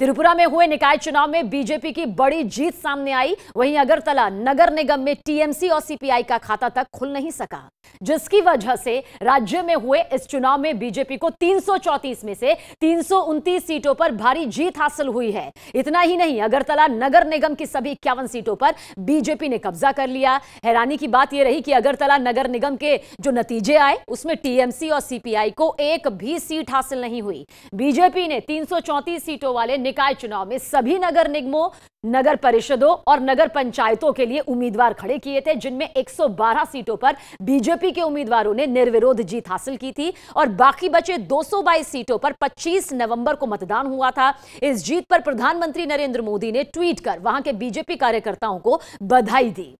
त्रिपुरा में हुए निकाय चुनाव में बीजेपी की बड़ी जीत सामने आई वहीं अगरतला नगर निगम में टीएमसी और सीपीआई का खाता तक खुल नहीं सका जिसकी वजह से राज्य में हुए इस चुनाव में बीजेपी को तीन में से तीन सीटों पर भारी जीत हासिल हुई है इतना ही नहीं अगरतला नगर निगम की सभी इक्यावन सीटों पर बीजेपी ने कब्जा कर लिया हैरानी की बात यह रही कि अगरतला नगर निगम के जो नतीजे आए उसमें टीएमसी और सीपीआई को एक भी सीट हासिल नहीं हुई बीजेपी ने तीन सीटों वाले निकाय चुनाव में सभी नगर निगमों नगर परिषदों और नगर पंचायतों के लिए उम्मीदवार खड़े किए थे जिनमें 112 सीटों पर बीजेपी के उम्मीदवारों ने निर्विरोध जीत हासिल की थी और बाकी बचे 222 सीटों पर 25 नवंबर को मतदान हुआ था इस जीत पर प्रधानमंत्री नरेंद्र मोदी ने ट्वीट कर वहां के बीजेपी कार्यकर्ताओं को बधाई दी